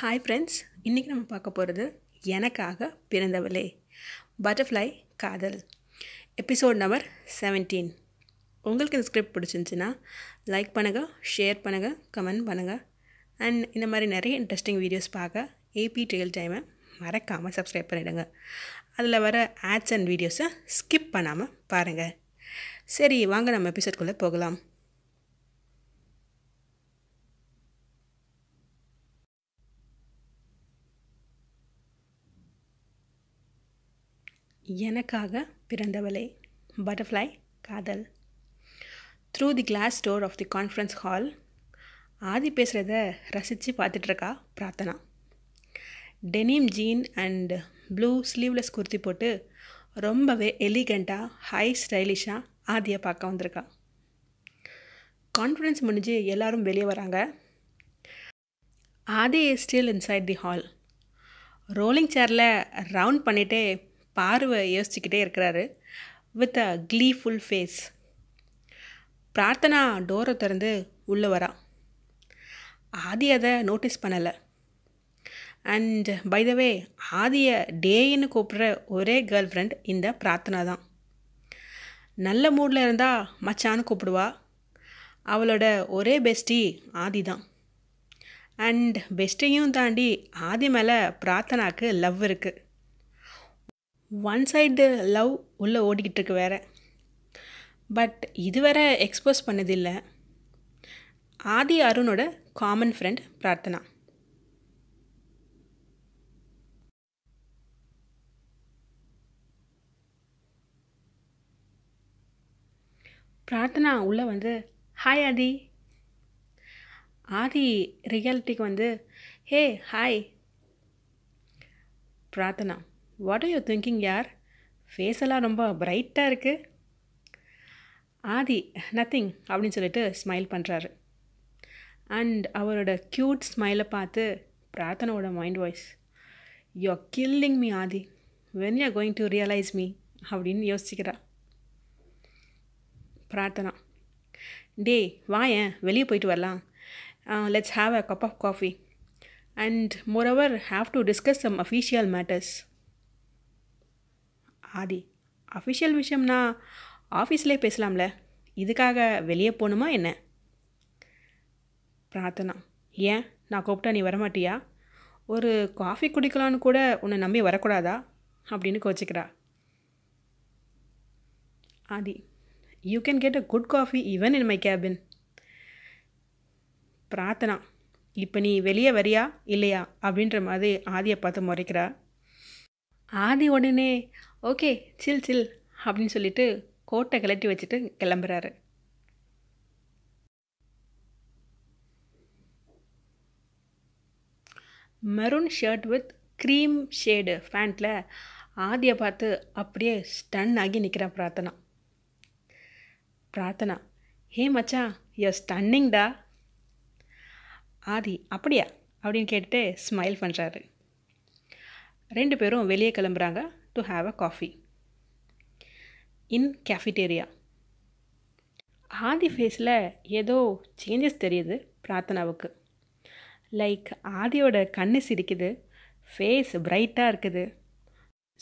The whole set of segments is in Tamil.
ஹாய் ஃப்ரெண்ட்ஸ் இன்றைக்கி நம்ம பார்க்க போகிறது எனக்காக பிறந்தவளே பட்டர்ஃப்ளை காதல் எபிசோட் நம்பர் செவன்டீன் உங்களுக்கு இந்த ஸ்கிரிப்ட் பிடிச்சிருந்துச்சின்னா லைக் பண்ணுங்கள் ஷேர் பண்ணுங்கள் கமெண்ட் பண்ணுங்கள் அண்ட் இந்த மாதிரி நிறைய இன்ட்ரெஸ்டிங் வீடியோஸ் பார்க்க ஏபி ரியல் டைமை மறக்காமல் சப்ஸ்கிரைப் பண்ணிவிடுங்க அதில் வர ஆட்ஸ் அண்ட் வீடியோஸை ஸ்கிப் பண்ணாமல் பாருங்கள் சரி வாங்க நம்ம எபிசோட்குள்ளே போகலாம் எனக்காக பிறந்தவளே பட்டர்ஃப்ளை காதல் through the glass door of the conference hall Aadhi பேசுகிறத ரசித்து பார்த்துட்ருக்கா Prarthana denim jean and blue sleeveless kurti போட்டு ரொம்பவே எலிகண்ட்டாக ஹை ஸ்டைலிஷாக ஆதியை பார்க்க வந்திருக்கா கான்ஃபிடன்ஸ் முடிஞ்சு எல்லோரும் வெளியே வராங்க Aadhi still inside the hall rolling சேரில் ரவுண்ட் பண்ணிகிட்டே பார்வை யோசிச்சுக்கிட்டே இருக்கிறாரு with a gleeful face Prarthana டோரை திறந்து உள்ளே வரா ஆதி அதை நோட்டீஸ் பண்ணலை அண்ட் பை த வே ஆதியை டேன்னு கூப்பிட்ற ஒரே கேர்ள் ஃப்ரெண்ட் இந்த பிரார்த்தனா தான் நல்ல மூடில் இருந்தால் மச்சான்னு கூப்பிடுவா அவளோட ஒரே பெஸ்டி ஆதி தான் அண்ட் பெஸ்ட்டையும் தாண்டி ஆதி மேலே பிரார்த்தனாக்கு லவ் இருக்குது ஒன் சைடு லவ் உள்ளே ஓடிக்கிட்டுருக்கு வேற பட் இதுவரை எக்ஸ்போஸ் பண்ணதில்லை ஆதி அருணோட காமன் ஃப்ரெண்ட் பிரார்த்தனா பிரார்த்தனா உள்ளே வந்து ஹாய் ஆதி ஆதி ரியாலிட்டிக்கு வந்து hey hi Prarthana what are you thinking யார் ஃபேஸெல்லாம் ரொம்ப பிரைட்டாக இருக்குது ஆதி நத்திங் அப்படின்னு சொல்லிட்டு ஸ்மைல் பண்ணுறாரு அண்ட் அவரோட க்யூட் ஸ்மைலை பார்த்து பிரார்த்தனோட mind voice you are killing me Aadhi when you are going to realise me அப்படின்னு யோசிக்கிறா பிரார்த்தனா டே ஏன் வெளியே போயிட்டு வரலாம் let's have a cup of coffee and moreover have to discuss some official matters Aadhi official விஷயம்னா ஆஃபீஸ்லேயே பேசலாம்ல இதுக்காக வெளியே போகணுமா என்ன பிரார்த்தனா ஏன் நான் கூப்பிட்டா நீ வரமாட்டியா ஒரு காஃபி குடிக்கலான்னு கூட உன்னை நம்பி வரக்கூடாதா அப்படின்னு கோச்சிக்கிறா Aadhi you can get a good coffee even in my cabin Prarthana இப்போ நீ வெளியே வரியா இல்லையா அப்படின்ற மாதிரி ஆதியை பார்த்து முறைக்கிறா ஆதி உடனே ஓகே சில் சில் அப்படின்னு சொல்லிட்டு கோட்டை கிளட்டி வச்சுட்டு கிளம்புறாரு maroon shirt with cream shade ஃபேண்ட்டில் ஆதியை பார்த்து அப்படியே ஸ்டன் ஆகி நிற்கிறான் பிரார்த்தனா பிரார்த்தனா ஹே மச்சா யோ ஸ்டன்னிங்டா ஆதி அப்படியா அப்படின்னு கேட்டுட்டு ஸ்மைல் பண்ணுறாரு ரெண்டு பேரும் வெளியே கிளம்புறாங்க to have a coffee in cafeteria Aadhi ஃபேஸில் ஏதோ சேஞ்சஸ் தெரியுது பிரார்த்தனாவுக்கு லைக் ஆதியோட கண்ணு சிரிக்குது ஃபேஸ் பிரைட்டாக இருக்குது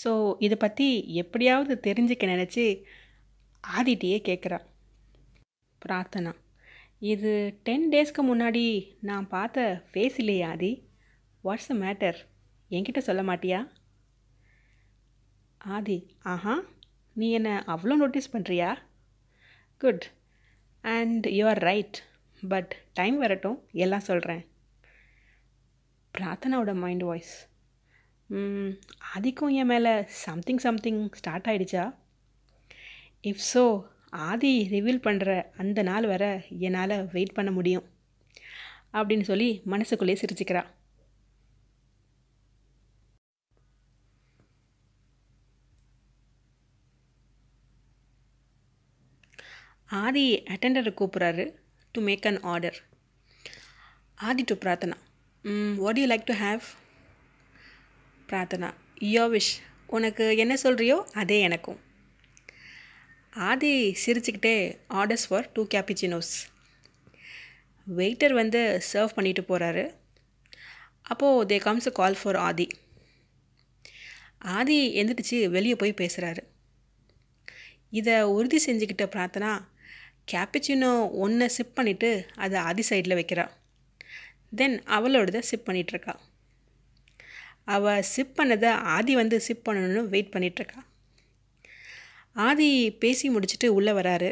ஸோ இதை பற்றி எப்படியாவது தெரிஞ்சுக்க நினச்சி ஆதிட்டியே கேட்குறா பிரார்த்தனா இது டென் டேஸ்க்கு முன்னாடி நான் பார்த்த ஃபேஸ் இல்லையா ஆதி வாட்ஸ் அ மேட்டர் என்கிட்ட சொல்ல மாட்டியா ஆதி ஆஹா நீ என்னை அவ்வளோ நோட்டீஸ் பண்ணுறியா good and you are right but time வரட்டும் எல்லாம் சொல்கிறேன் பிரார்த்தனாவோட மைண்ட் வாய்ஸ் ஆதிக்கும் என் மேலே சம்திங் சம்திங் ஸ்டார்ட் ஆகிடுச்சா இஃப் ஸோ ஆதி ரிவீல் பண்ணுற அந்த நாள் வர என்னால் வெயிட் பண்ண முடியும் அப்படின்னு சொல்லி மனசுக்குள்ளேயே சிரிச்சுக்கிறாள் ஆதி அட்டெண்டரை கூப்பிட்றாரு to make an order Aadhi to Prarthana what you like to have Prarthana your wish உனக்கு என்ன சொல்கிறியோ அதே எனக்கும் ஆதி சிரிச்சுக்கிட்டே orders for two cappuccinos waiter வந்து சர்வ் பண்ணிட்டு போகிறாரு அப்போது தே கம்ஸ் அ கால் ஃபார் ஆதி ஆதி எந்திரிச்சு வெளியே போய் பேசுகிறாரு இதை உறுதி செஞ்சுக்கிட்ட பிரார்த்தனா கேப்பிச்சினோ ஒன்றை சிப் பண்ணிவிட்டு அதை அதி சைடில் வைக்கிறா தென் அவளோடதை சிப் பண்ணிகிட்ருக்கா அவள் சிப் பண்ணதை ஆதி வந்து சிப் பண்ணணும்னு வெயிட் பண்ணிகிட்ருக்கா ஆதி பேசி முடிச்சுட்டு உள்ளே வராரு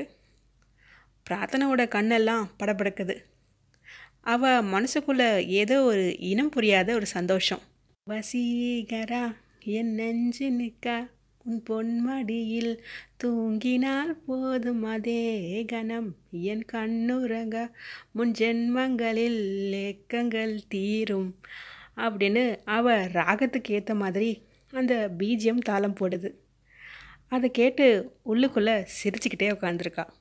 பிரார்த்தனோட கண்ணெல்லாம் படபடக்குது அவள் மனசுக்குள்ளே ஏதோ ஒரு இனம் புரியாத ஒரு சந்தோஷம் வசீகரா என் நெஞ்சு நிக்கா உன் பொன்மடியில் தூங்கினால் போதும் அதே கணம் என் கண்ணுரங்க முன் ஜென்மங்களில் ஏக்கங்கள் தீரும் அப்படின்னு அவ ராகத்துக்கு ஏற்ற மாதிரி அந்த பீஜியம் தாளம் போடுது அதை கேட்டு உள்ளுக்குள்ளே சிரிச்சுக்கிட்டே உட்காந்துருக்காள்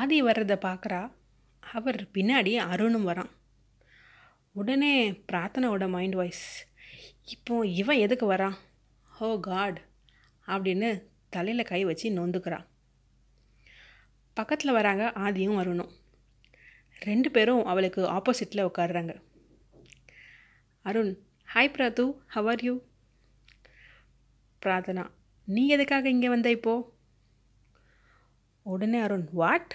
ஆதி வர்றதை பார்க்குறா அவர் பின்னாடி அருணும் வரான் உடனே பிரார்த்தனையோட மைண்ட் வாய்ஸ் இப்போ இவன் எதுக்கு வரான் ஹோ காட் அப்படின்னு தலையில் கை வச்சு நொந்துக்கிறான் பக்கத்தில் வராங்க ஆதியும் அருணும் ரெண்டு பேரும் அவளுக்கு ஆப்போசிட்டில் உட்காடுறாங்க அருண் ஹாய் பிராத்து ஹவர் யூ பிரார்த்தனா நீ எதுக்காக இங்கே வந்த இப்போது உடனே அருண் வாட்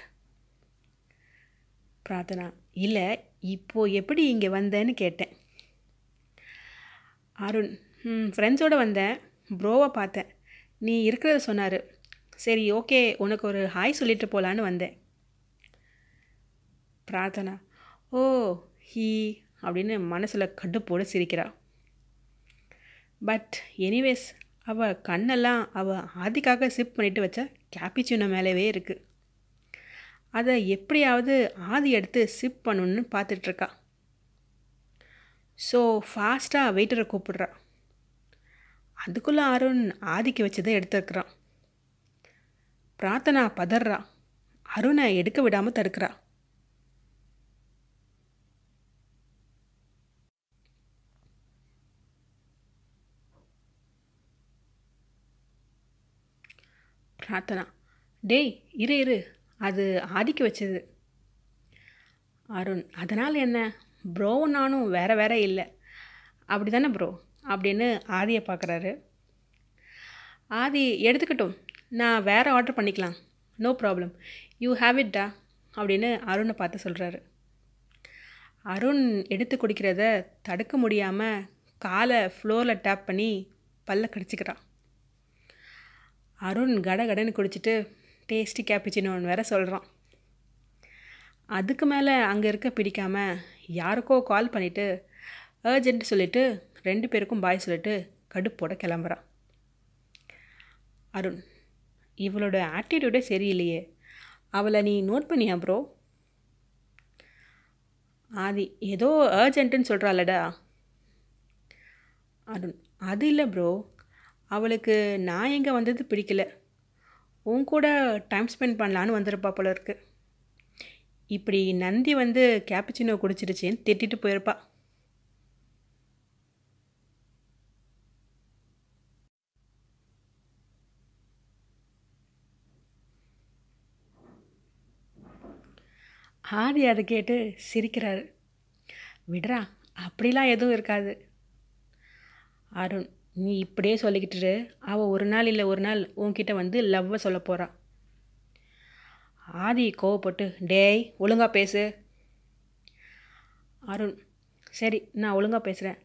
பிரார்த்தனா இல்லை இப்போது எப்படி இங்கே வந்தேன்னு கேட்டேன் அருண் ஃப்ரெண்ட்ஸோடு வந்தேன் ப்ரோவை பார்த்தேன் நீ இருக்கிறத சொன்னார் சரி ஓகே உனக்கு ஒரு ஹாய் சொல்லிட்டு போகலான்னு வந்தேன் பிரார்த்தனா ஓ ஹீ அப்படின்னு மனசில் கடுப்போடு சிரிக்கிறா பட் எனிவேஸ் அவள் கண்ணெல்லாம் அவள் ஆதிக்காக சிப் பண்ணிவிட்டு வச்ச கேப்பிச்சினோ மேலேவே இருக்குது அதை எப்படியாவது ஆதி எடுத்து சிப் பண்ணணுன்னு பார்த்துட்ருக்கா ஸோ ஃபாஸ்ட்டாக வெயிட்டரை கூப்பிடுறா அதுக்குள்ளே அருண் ஆதிக்கு தான் எடுத்துருக்குறான் பிரார்த்தனா பதறா அருணை எடுக்க விடாமல் தடுக்கிறாள் பிரார்த்தனா டேய் இரு இரு அது ஆதிக்கு வச்சது அருண் அதனால் என்ன ப்ரோ நானும் வேற வேற இல்லை அப்படி தானே ப்ரோ அப்படின்னு ஆதியை பார்க்குறாரு ஆதி எடுத்துக்கிட்டோம் நான் வேறு ஆர்டர் பண்ணிக்கலாம் no problem you have it டா அப்படின்னு அருணை பார்த்து சொல்கிறாரு அருண் எடுத்து குடிக்கிறத தடுக்க முடியாமல் காலை ஃப்ளோரில் டேப் பண்ணி பல்ல கடிச்சிக்கிறான் அருண் கடகடன்னு குடிச்சிட்டு டேஸ்டி ஒன்று வேற சொல்கிறான் அதுக்கு மேலே அங்கே இருக்க பிடிக்காமல் யாருக்கோ கால் பண்ணிவிட்டு அர்ஜென்ட் சொல்லிவிட்டு ரெண்டு பேருக்கும் பாய் சொல்லிவிட்டு கடுப்போட கிளம்புறான் அருண் இவளோட ஆட்டிடியூடே சரியில்லையே அவளை நீ நோட் பண்ணியா ப்ரோ ஆதி ஏதோ அர்ஜென்ட்டுன்னு சொல்கிறாளடா அருண் அது இல்லை ப்ரோ அவளுக்கு நான் எங்கே வந்தது பிடிக்கல உன் கூட டைம் ஸ்பெண்ட் பண்ணலான்னு வந்திருப்பா போல இருக்கு இப்படி நந்தி வந்து கேப்புச்சினோ குடிச்சிருச்சின்னு திட்டிட்டு போயிருப்பா ஆதி அதை கேட்டு சிரிக்கிறாரு விடுறா அப்படிலாம் எதுவும் இருக்காது அருண் நீ இப்படியே சொல்லிக்கிட்டு அவள் ஒரு நாள் இல்லை ஒரு நாள் உன்கிட்ட வந்து லவ்வை சொல்ல போகிறா ஆதி கோவப்பட்டு டேய் ஒழுங்காக பேசு அருண் சரி நான் ஒழுங்காக பேசுகிறேன்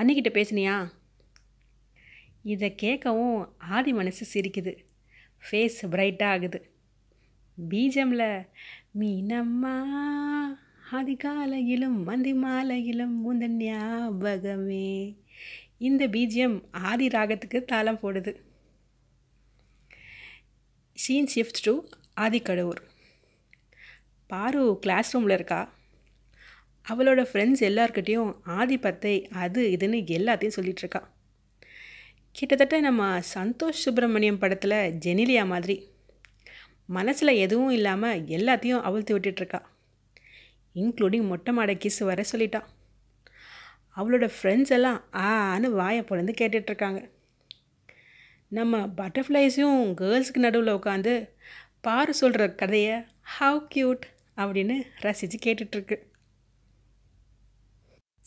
அன்னிக்கிட்ட பேசுனியா இதை கேட்கவும் ஆதி மனசு சிரிக்குது ஃபேஸ் பிரைட்டாக ஆகுது பீஜமில் மீனம்மா அதிகாலையிலும் மந்தி மாலையிலும் உந்தன் ஞாபகமே இந்த பிஜிஎம் ஆதி ராகத்துக்கு தாளம் போடுது சீன் ஷிஃப்ட் டு கடவுர் பாரு கிளாஸ் ரூமில் இருக்கா அவளோட ஃப்ரெண்ட்ஸ் எல்லாருக்கிட்டேயும் ஆதிபத்தை அது இதுன்னு எல்லாத்தையும் சொல்லிகிட்ருக்கா கிட்டத்தட்ட நம்ம சந்தோஷ் சுப்பிரமணியம் படத்தில் ஜெனிலியா மாதிரி மனசில் எதுவும் இல்லாமல் எல்லாத்தையும் அவிழ்த்து விட்டுட்ருக்கா இன்க்ளூடிங் மொட்டை மாடை கிஸ் வர சொல்லிட்டான் அவளோட ஃப்ரெண்ட்ஸ் எல்லாம் ஆன்னு வாயை பிறந்து கேட்டுட்ருக்காங்க நம்ம பட்டர்ஃப்ளைஸையும் கேர்ள்ஸுக்கு நடுவில் உட்காந்து பாரு சொல்கிற கதையை ஹவ் க்யூட் அப்படின்னு ரசித்து கேட்டுட்ருக்கு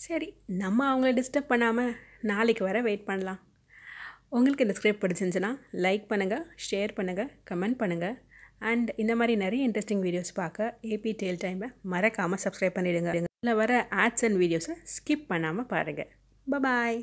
சரி நம்ம அவங்கள டிஸ்டர்ப் பண்ணாமல் நாளைக்கு வர வெயிட் பண்ணலாம் உங்களுக்கு இந்த ஸ்கிரிப்ட் பிடிச்சிருந்துச்சுன்னா லைக் பண்ணுங்கள் ஷேர் பண்ணுங்கள் கமெண்ட் பண்ணுங்கள் அண்ட் இந்த மாதிரி நிறைய இன்ட்ரெஸ்டிங் வீடியோஸ் பார்க்க ஏபி டெயில் டைமை மறக்காமல் சப்ஸ்கிரைப் பண்ணிவிடுங்க இதில் வர ஆட்ஸ் அண்ட் வீடியோஸை ஸ்கிப் பண்ணாமல் பாருங்கள் பபாய்